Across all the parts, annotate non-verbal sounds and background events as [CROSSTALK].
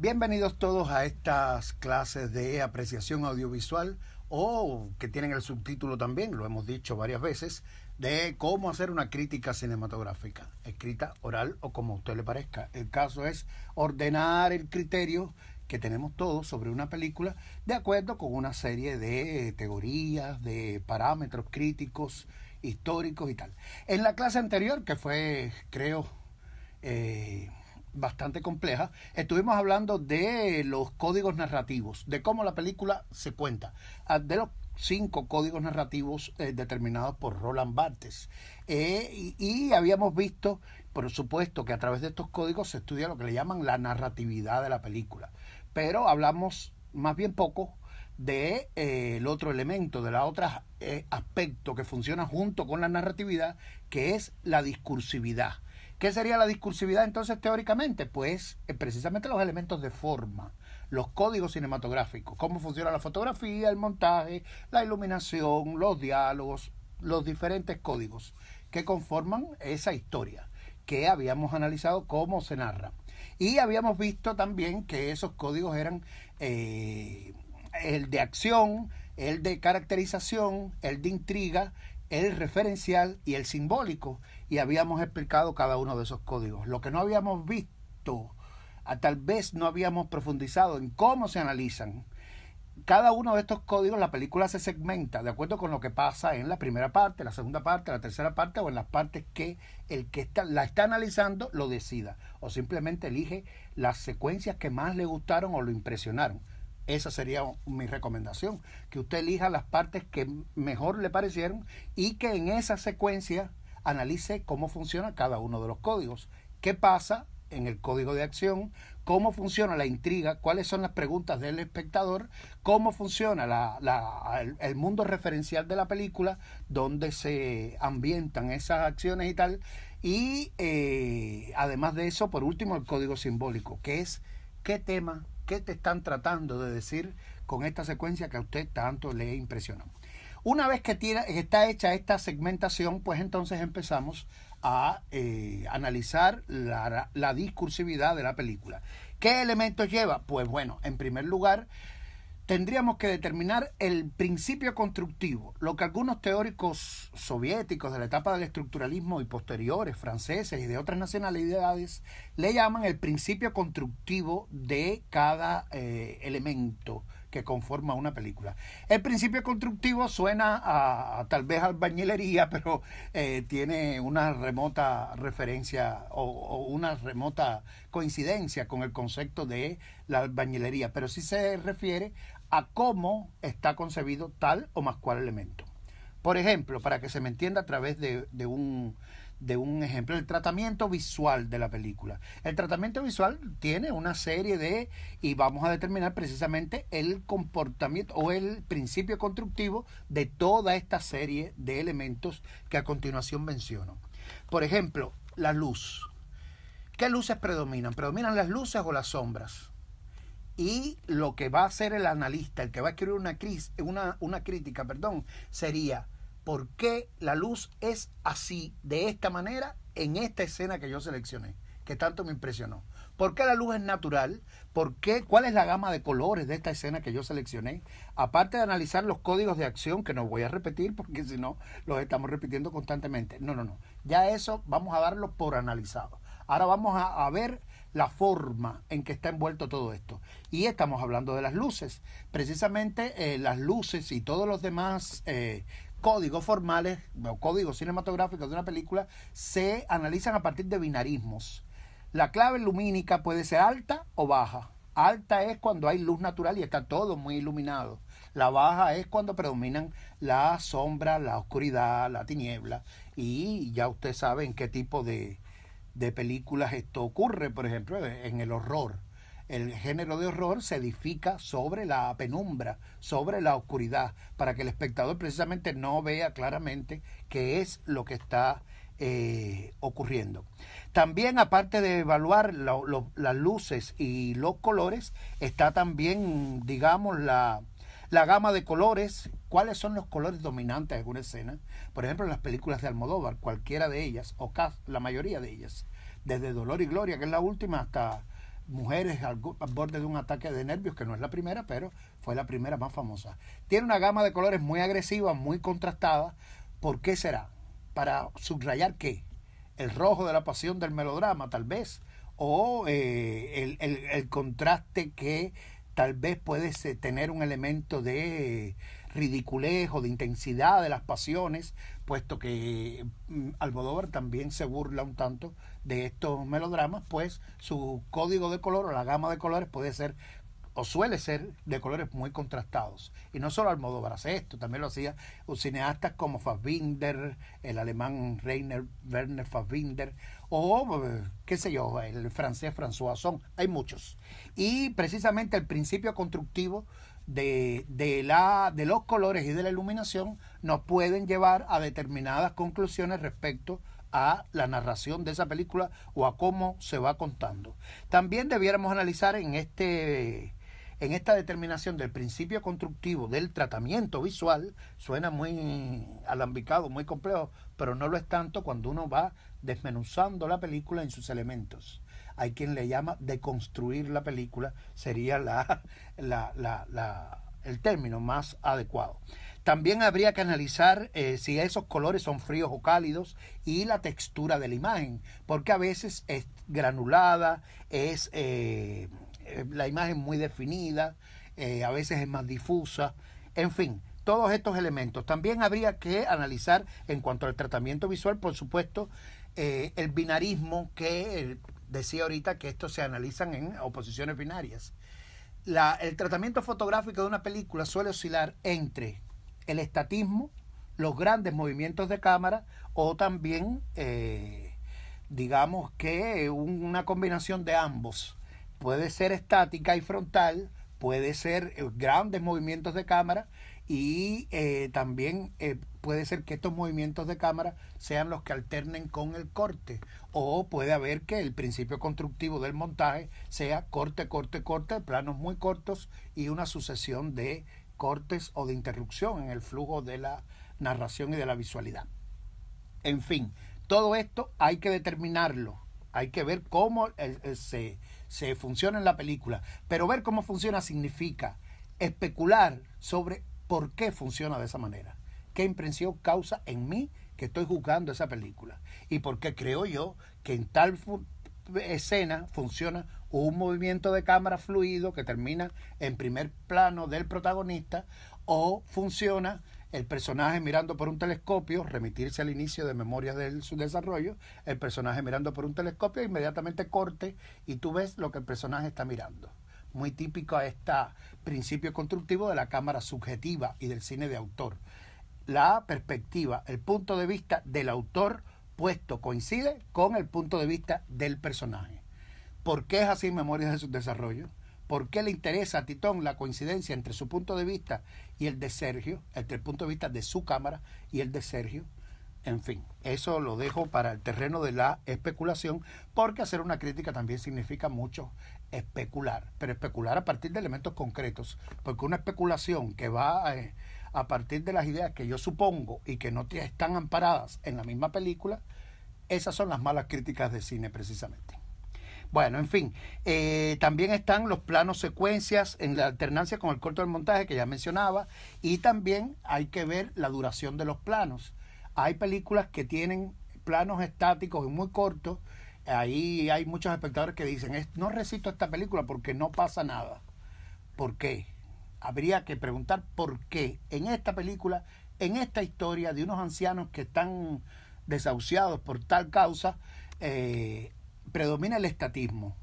Bienvenidos todos a estas clases de apreciación audiovisual o que tienen el subtítulo también, lo hemos dicho varias veces, de cómo hacer una crítica cinematográfica, escrita, oral o como a usted le parezca. El caso es ordenar el criterio que tenemos todos sobre una película de acuerdo con una serie de eh, teorías, de parámetros críticos, históricos y tal. En la clase anterior, que fue, creo, eh, bastante compleja. Estuvimos hablando de los códigos narrativos, de cómo la película se cuenta, ah, de los cinco códigos narrativos eh, determinados por Roland Barthes. Eh, y, habíamos visto, por supuesto, que a través de estos códigos se estudia lo que le llaman la narratividad de la película. Pero hablamos más bien poco de eh, otro elemento, de otro otra aspecto que funciona junto con la narratividad, que es la discursividad ¿Qué sería la discursividad entonces teóricamente? Pues eh, precisamente los elementos de forma, los códigos cinematográficos, cómo funciona la fotografía, el montaje, la iluminación, los diálogos, los diferentes códigos que conforman esa historia que habíamos analizado cómo se narra. Y habíamos visto también que esos códigos eran eh, el de acción, el de caracterización, el de intriga, el referencial y el simbólico y habíamos explicado cada uno de esos códigos. Lo que no habíamos visto, a ah, tal vez no habíamos profundizado en cómo se analizan. Cada uno de estos códigos, la película se segmenta de acuerdo con lo que pasa en la primera parte, la segunda parte, la tercera parte o en las partes que el que está, la está analizando lo decida o simplemente elige las secuencias que más le gustaron o lo impresionaron. Esa sería mi recomendación, que usted elija las partes que mejor le parecieron y que en esa secuencia analice cómo funciona cada uno de los códigos, qué pasa en el código de acción, cómo funciona la intriga, cuáles son las preguntas del espectador, cómo funciona el, mundo referencial de la película, donde se ambientan esas acciones y tal. Y eh, además de eso, por último, el código simbólico, que es qué tema, qué te están tratando de decir con esta secuencia que a usted tanto le impresionó. Una vez que, tiene, está hecha esta segmentación, pues entonces empezamos a eh, analizar la, discursividad de la película. ¿Qué elementos lleva? Pues bueno, en primer lugar, tendríamos que determinar el principio constructivo, lo que algunos teóricos soviéticos de la etapa del estructuralismo y posteriores, franceses y de otras nacionalidades, le llaman el principio constructivo de cada eh, elemento que conforma una película. El principio constructivo suena a, tal vez albañilería, pero eh, tiene una remota referencia o, una remota coincidencia con el concepto de la albañilería, pero sí se refiere a cómo está concebido tal o más cual elemento. Por ejemplo, para que se me entienda a través de un de un ejemplo, el tratamiento visual de la película. El tratamiento visual tiene una serie de, y vamos a determinar precisamente el comportamiento o el principio constructivo de toda esta serie de elementos que a continuación menciono. Por ejemplo, la luz. ¿Qué luces predominan? ¿Predominan las luces o las sombras? Y lo que va a hacer el analista, el que va a escribir una, una crítica, perdón, sería por qué la luz es así, de esta manera, en esta escena que yo seleccioné, que tanto me impresionó. ¿Por qué la luz es natural? ¿Por qué? ¿Cuál es la gama de colores de esta escena que yo seleccioné? Aparte de analizar los códigos de acción, que no voy a repetir porque si no, los estamos repitiendo constantemente. No, no, no. Ya eso vamos a darlo por analizado. Ahora vamos a, ver la forma en que está envuelto todo esto. Y estamos hablando de las luces. Precisamente eh, las luces y todos los demás eh, códigos formales o códigos cinematográficos de una película se analizan a partir de binarismos. La clave lumínica puede ser alta o baja. Alta es cuando hay luz natural y está todo muy iluminado. La baja es cuando predominan la sombra, la oscuridad, la tiniebla. Y ya usted sabe en qué tipo de, de películas esto ocurre, por ejemplo, en el horror el género de horror se edifica sobre la penumbra, sobre la oscuridad, para que el espectador precisamente no vea claramente qué es lo que está eh, ocurriendo. También, aparte de evaluar las luces y los colores, está también, digamos, la, la gama de colores, cuáles son los colores dominantes de alguna escena. Por ejemplo, las películas de Almodóvar, cualquiera de ellas, o la mayoría de ellas, desde Dolor y Gloria, que es la última, hasta mujeres al, borde de un ataque de nervios, que no es la primera, pero fue la primera más famosa. Tiene una gama de colores muy agresiva, muy contrastada. ¿Por qué será? Para subrayar qué? El rojo de la pasión del melodrama, tal vez, o eh, el, contraste que tal vez puede tener un elemento de ridiculez o de intensidad de las pasiones, puesto que mm, Almodóvar también se burla un tanto de estos melodramas, pues su código de color o la gama de colores puede ser o suele ser de colores muy contrastados. Y no solo Almodóvar hace esto, también lo hacían cineastas como Fassbinder, el alemán Rainer Werner Fassbinder, o qué sé yo, el francés François Son, hay muchos. Y precisamente el principio constructivo de, de, la, de los colores y de la iluminación nos pueden llevar a determinadas conclusiones respecto a la narración de esa película o a cómo se va contando. También debiéramos analizar en este en esta determinación del principio constructivo del tratamiento visual, suena muy alambicado, muy complejo, pero no lo es tanto cuando uno va desmenuzando la película en sus elementos. Hay quien le llama deconstruir la película, sería la, [LAUGHS] el término más adecuado. También habría que analizar eh, si esos colores son fríos o cálidos y la textura de la imagen, porque a veces es granulada, es eh, eh, la imagen muy definida, a veces es más difusa, en fin, todos estos elementos. También habría que analizar en cuanto al tratamiento visual, por supuesto, el binarismo que decía ahorita que estos se analizan en oposiciones binarias. el tratamiento fotográfico de una película suele oscilar entre el estatismo, los grandes movimientos de cámara o también, eh, digamos que una combinación de ambos. Puede ser estática y frontal, puede ser eh, grandes movimientos de cámara y eh, también puede ser que estos movimientos de cámara sean los que alternen con el corte o puede haber que el principio constructivo del montaje sea corte, corte, corte, planos muy cortos y una sucesión de cortes o de interrupción en el flujo de la narración y de la visualidad. En fin, todo esto hay que determinarlo, hay que ver cómo eh, eh, se, funciona en la película, pero ver cómo funciona significa especular sobre por qué funciona de esa manera, qué impresión causa en mí que estoy juzgando esa película y por qué creo yo que en tal escena funciona un movimiento de cámara fluido que termina en primer plano del protagonista o funciona el personaje mirando por un telescopio, remitirse al inicio de memoria de su desarrollo, el personaje mirando por un telescopio, inmediatamente corte y tú ves lo que el personaje está mirando. Muy típico a este principio constructivo de la cámara subjetiva y del cine de autor. La perspectiva, el punto de vista del autor puesto coincide con el punto de vista del personaje por qué es así Memorias de su desarrollo, por qué le interesa a Titón la coincidencia entre su punto de vista y el de Sergio, entre el punto de vista de su cámara y el de Sergio. En fin, eso lo dejo para el terreno de la especulación, porque hacer una crítica también significa mucho especular, pero especular a partir de elementos concretos, porque una especulación que va eh, a partir de las ideas que yo supongo y que no están amparadas en la misma película, esas son las malas críticas de cine precisamente. Bueno, en fin, eh, también están los planos secuencias en la alternancia con el corto del montaje que ya mencionaba y también hay que ver la duración de los planos. Hay películas que tienen planos estáticos y muy cortos. Ahí hay muchos espectadores que dicen, no recito esta película porque no pasa nada. ¿Por qué? Habría que preguntar por qué en esta película, en esta historia de unos ancianos que están desahuciados por tal causa, eh, predomina el estatismo.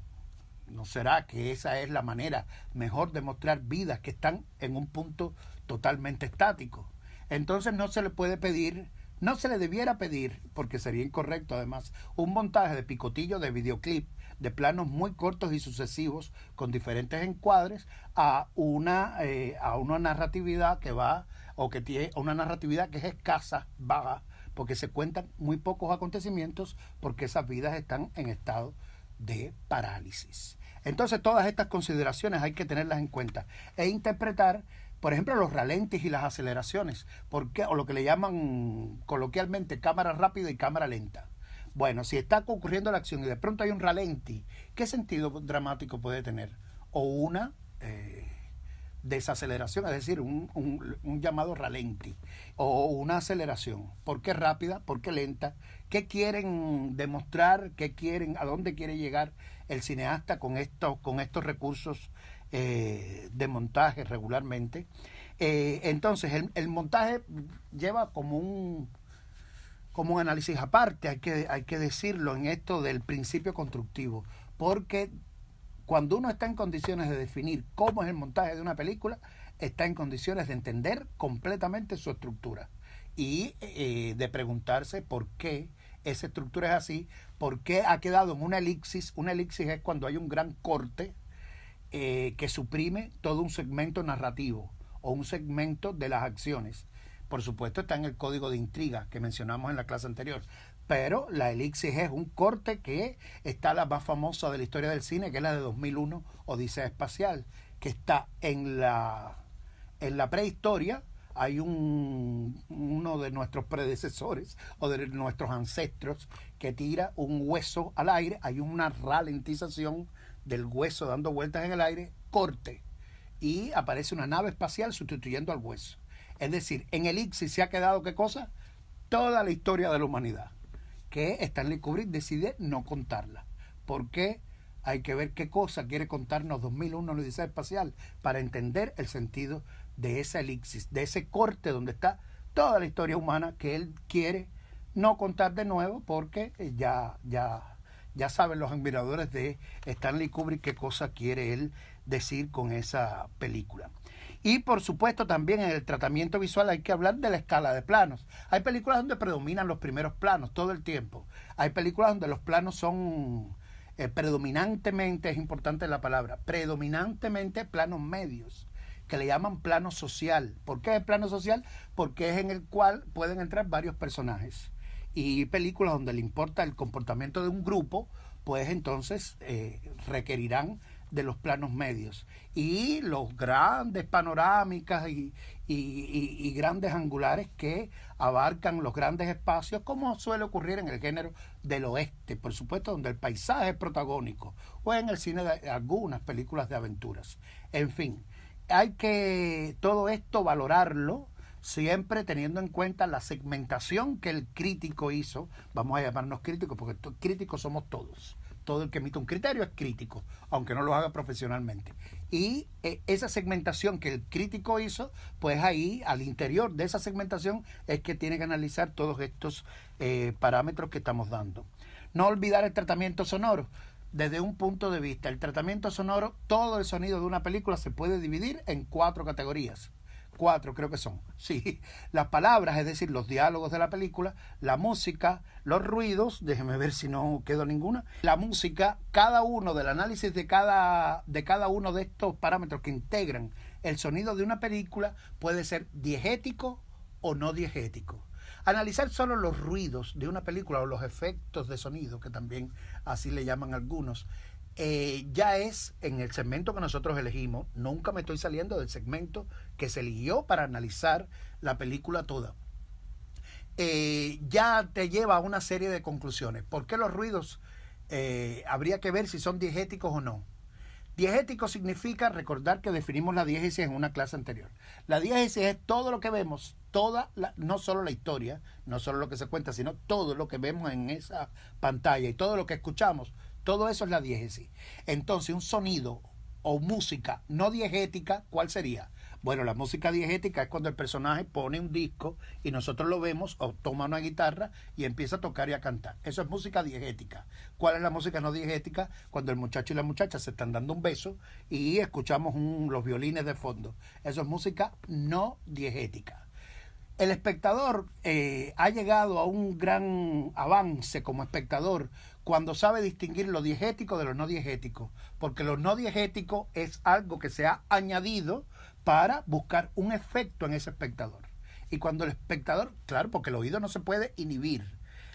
¿No será que esa es la manera mejor de mostrar vidas que están en un punto totalmente estático? Entonces no se le puede pedir, no se le debiera pedir, porque sería incorrecto además, un montaje de picotillo de videoclip de planos muy cortos y sucesivos con diferentes encuadres a una, eh, a una narratividad que va o que tiene una narratividad que es escasa, vaga, porque se cuentan muy pocos acontecimientos, porque esas vidas están en estado de parálisis. Entonces todas estas consideraciones hay que tenerlas en cuenta e interpretar, por ejemplo, los ralentis y las aceleraciones, o lo que le llaman coloquialmente cámara rápida y cámara lenta. Bueno, si está ocurriendo la acción y de pronto hay un ralenti, ¿qué sentido dramático puede tener? O una desaceleración, es decir, un, llamado ralenti o una aceleración. ¿Por qué rápida? ¿Por qué lenta? ¿Qué quieren demostrar? ¿Qué quieren? ¿A dónde quiere llegar el cineasta con, esto, con estos recursos eh, de montaje regularmente? Eh, entonces, el, montaje lleva como un como un análisis aparte, hay que, hay que decirlo en esto del principio constructivo, porque cuando uno está en condiciones de definir cómo es el montaje de una película, está en condiciones de entender completamente su estructura y eh, de preguntarse por qué esa estructura es así, por qué ha quedado en una elipsis. Una elipsis es cuando hay un gran corte eh, que suprime todo un segmento narrativo o un segmento de las acciones. Por supuesto está en el código de intriga que mencionamos en la clase anterior, pero la Elixir es un corte que está la más famosa de la historia del cine, que es la de 2001, Odisea Espacial, que está en la, en la prehistoria. Hay un, uno de nuestros predecesores o de nuestros ancestros que tira un hueso al aire. Hay una ralentización del hueso dando vueltas en el aire, corte. Y aparece una nave espacial sustituyendo al hueso. Es decir, en Elixir se ha quedado qué cosa? Toda la historia de la humanidad que Stanley Kubrick decide no contarla. porque Hay que ver qué cosa quiere contarnos 2001 la Odisea Espacial para entender el sentido de esa elixir de ese corte donde está toda la historia humana que él quiere no contar de nuevo porque eh, ya, ya, ya saben los admiradores de Stanley Kubrick qué cosa quiere él decir con esa película. Y por supuesto también en el tratamiento visual hay que hablar de la escala de planos. Hay películas donde predominan los primeros planos todo el tiempo. Hay películas donde los planos son eh, predominantemente, es importante la palabra, predominantemente planos medios que le llaman plano social. ¿Por qué es plano social? Porque es en el cual pueden entrar varios personajes. Y películas donde le importa el comportamiento de un grupo, pues entonces eh, requerirán de los planos medios y los grandes panorámicas y, y, y, grandes angulares que abarcan los grandes espacios, como suele ocurrir en el género del oeste, por supuesto, donde el paisaje es protagónico, o en el cine de algunas películas de aventuras. En fin, hay que todo esto valorarlo siempre teniendo en cuenta la segmentación que el crítico hizo, vamos a llamarnos críticos porque críticos somos todos, todo el que emite un criterio es crítico, aunque no lo haga profesionalmente. Y eh, esa segmentación que el crítico hizo, pues ahí al interior de esa segmentación es que tiene que analizar todos estos eh, parámetros que estamos dando. No olvidar el tratamiento sonoro. Desde un punto de vista, el tratamiento sonoro, todo el sonido de una película se puede dividir en cuatro categorías cuatro creo que son, [LAUGHS] sí, las palabras, es decir, los diálogos de la película, la música, los ruidos, déjeme ver si no quedó ninguna, la música, cada uno del análisis de cada, de cada uno de estos parámetros que integran el sonido de una película puede ser diegético o no diegético. Analizar solo los ruidos de una película o los efectos de sonido, que también así le llaman algunos, eh, ya es en el segmento que nosotros elegimos, nunca me estoy saliendo del segmento que se eligió para analizar la película toda. Eh, ya te lleva a una serie de conclusiones. ¿Por qué los ruidos? Eh, habría que ver si son diegéticos o no. Diegético significa recordar que definimos la diégesis en una clase anterior. La diégesis es todo lo que vemos, toda la, no solo la historia, no solo lo que se cuenta, sino todo lo que vemos en esa pantalla y todo lo que escuchamos todo eso es la diégesis. Entonces, un sonido o música no diegética, ¿cuál sería? Bueno, la música diegética es cuando el personaje pone un disco y nosotros lo vemos o toma una guitarra y empieza a tocar y a cantar. Eso es música diegética. ¿Cuál es la música no diegética? Cuando el muchacho y la muchacha se están dando un beso y escuchamos los violines de fondo. Eso es música no diegética. El espectador eh, ha llegado a un gran avance como espectador cuando sabe distinguir lo diegético de lo no diegético, porque lo no diegético es algo que se ha añadido para buscar un efecto en ese espectador. Y cuando el espectador, claro, porque el oído no se puede inhibir,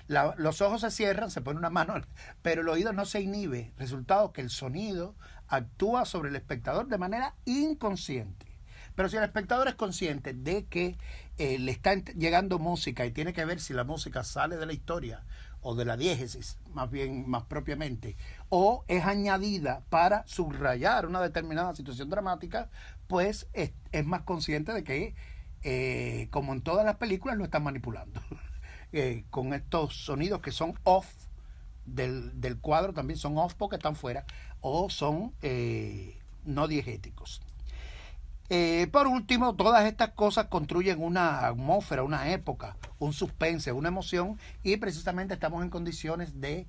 los ojos se cierran, se pone una mano, [LAUGHS] pero el oído no se inhibe. Resultado que el sonido actúa sobre el espectador de manera inconsciente. Pero si el espectador es consciente de que eh, le está llegando música y tiene que ver si la música sale de la historia o de la diégesis, más bien, más propiamente, o es añadida para subrayar una determinada situación dramática, pues es, más consciente de que, eh, como en todas las películas, lo están manipulando. [LAUGHS] Eh, con estos sonidos que son off del, del, cuadro, también son off porque están fuera, o son eh, no diegéticos. Eh, por último, todas estas cosas construyen una atmósfera, una época, un suspense, una emoción y precisamente estamos en condiciones de,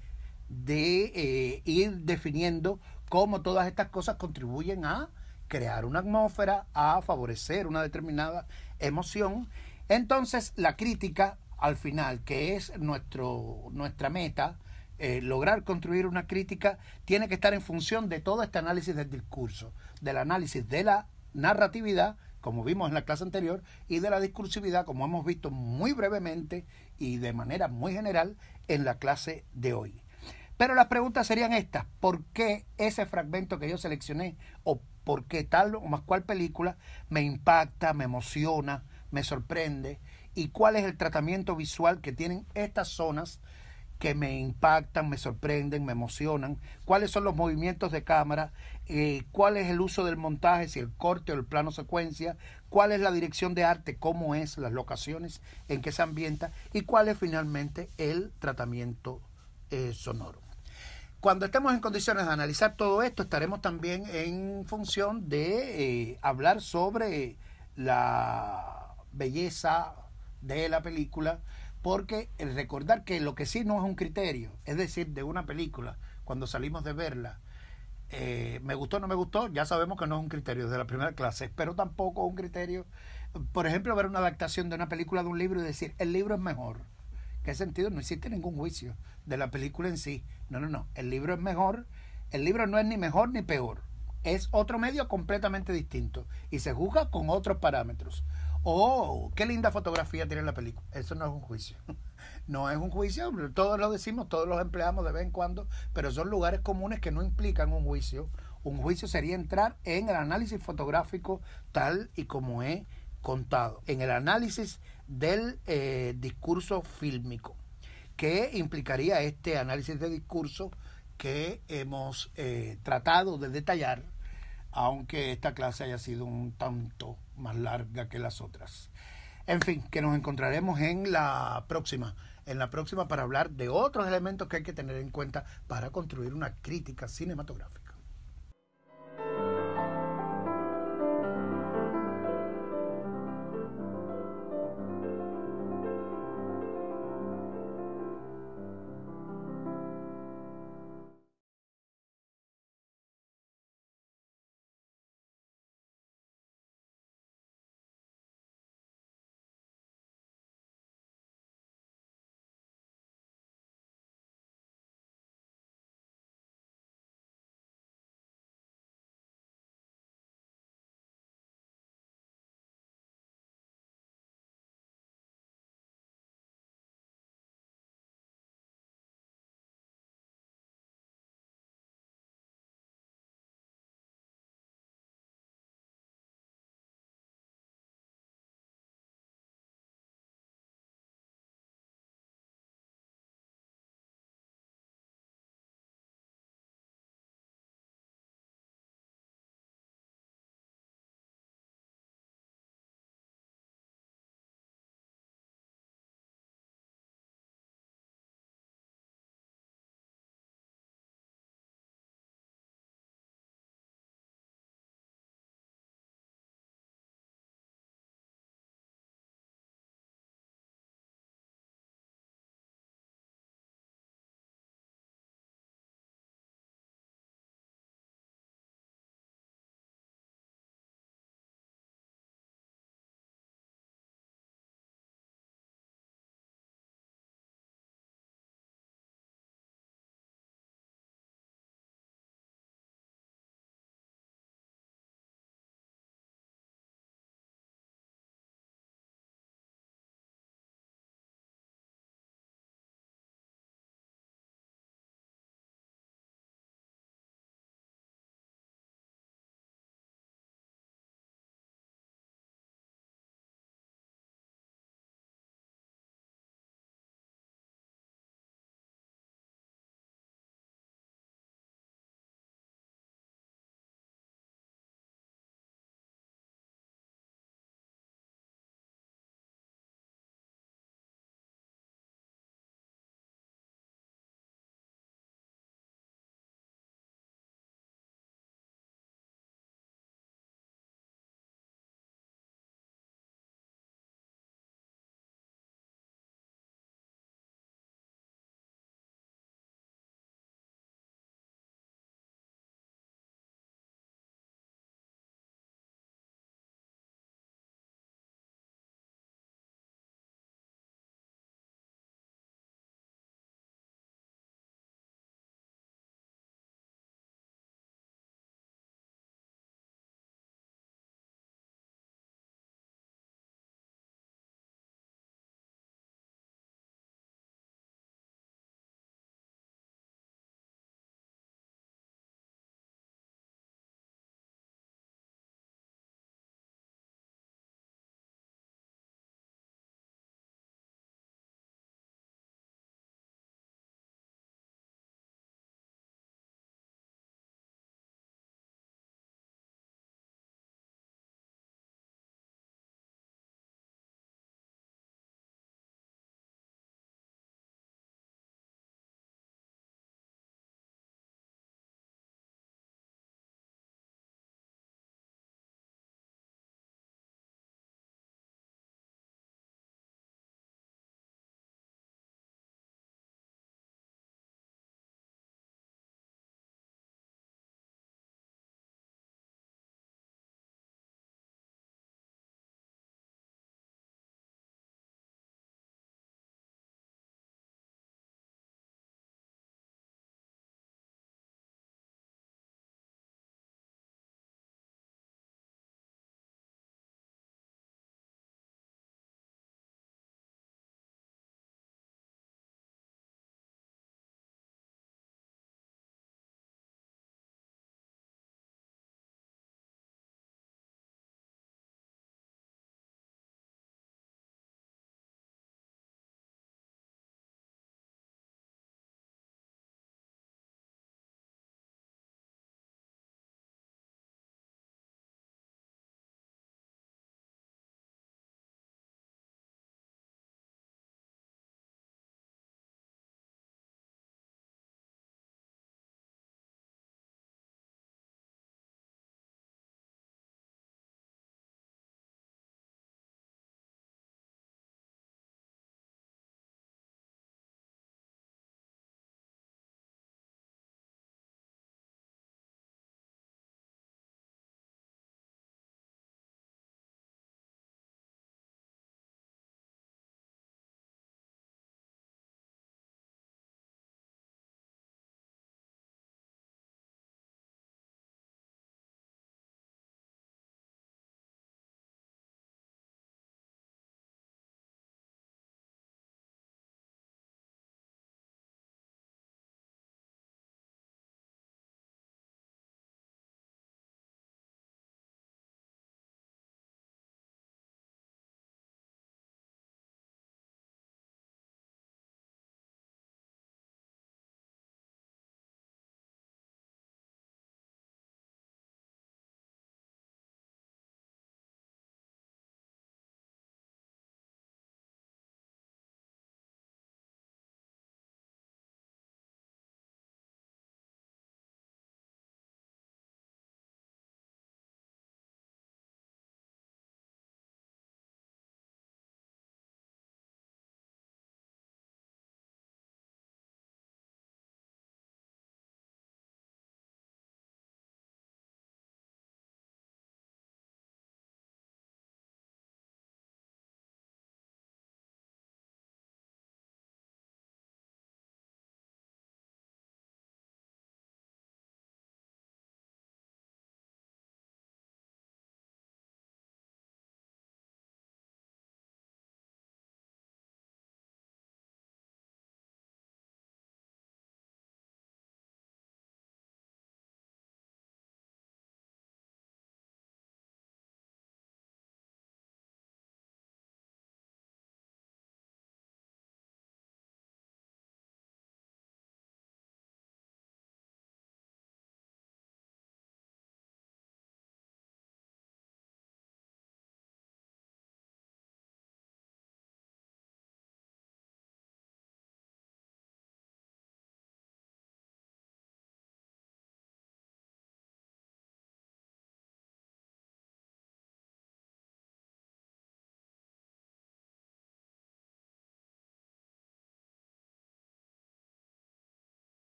eh, ir definiendo cómo todas estas cosas contribuyen a crear una atmósfera, a favorecer una determinada emoción. Entonces, la crítica al final, que es nuestro, nuestra meta, eh, lograr construir una crítica, tiene que estar en función de todo este análisis del discurso, del análisis de la narratividad, como vimos en la clase anterior, y de la discursividad, como hemos visto muy brevemente y de manera muy general en la clase de hoy. Pero las preguntas serían estas, ¿por qué ese fragmento que yo seleccioné o por qué tal o más cual película me impacta, me emociona, me sorprende? ¿Y cuál es el tratamiento visual que tienen estas zonas que me impactan, me sorprenden, me emocionan, cuáles son los movimientos de cámara, eh, cuál es el uso del montaje, si el corte o el plano secuencia, cuál es la dirección de arte, cómo es, las locaciones, en que se ambienta y cuál es finalmente el tratamiento eh, sonoro. Cuando estemos en condiciones de analizar todo esto, estaremos también en función de eh, hablar sobre la belleza de la película, porque el recordar que lo que sí no es un criterio, es decir, de una película, cuando salimos de verla, eh, me gustó o no me gustó, ya sabemos que no es un criterio de la primera clase, pero tampoco es un criterio, por ejemplo, ver una adaptación de una película de un libro y decir, el libro es mejor. ¿Qué sentido? No existe ningún juicio de la película en sí. No, no, no. El libro es mejor. El libro no es ni mejor ni peor. Es otro medio completamente distinto y se juzga con otros parámetros oh, qué linda fotografía tiene la película. Eso no es un juicio. [LAUGHS] No es un juicio, todos lo decimos, todos los empleamos de vez en cuando, pero son lugares comunes que no implican un juicio. Un juicio sería entrar en el análisis fotográfico tal y como he contado, en el análisis del eh, discurso fílmico. ¿Qué implicaría este análisis de discurso que hemos eh, tratado de detallar, aunque esta clase haya sido un tanto más larga que las otras. En fin, que nos encontraremos en la próxima, en la próxima para hablar de otros elementos que hay que tener en cuenta para construir una crítica cinematográfica.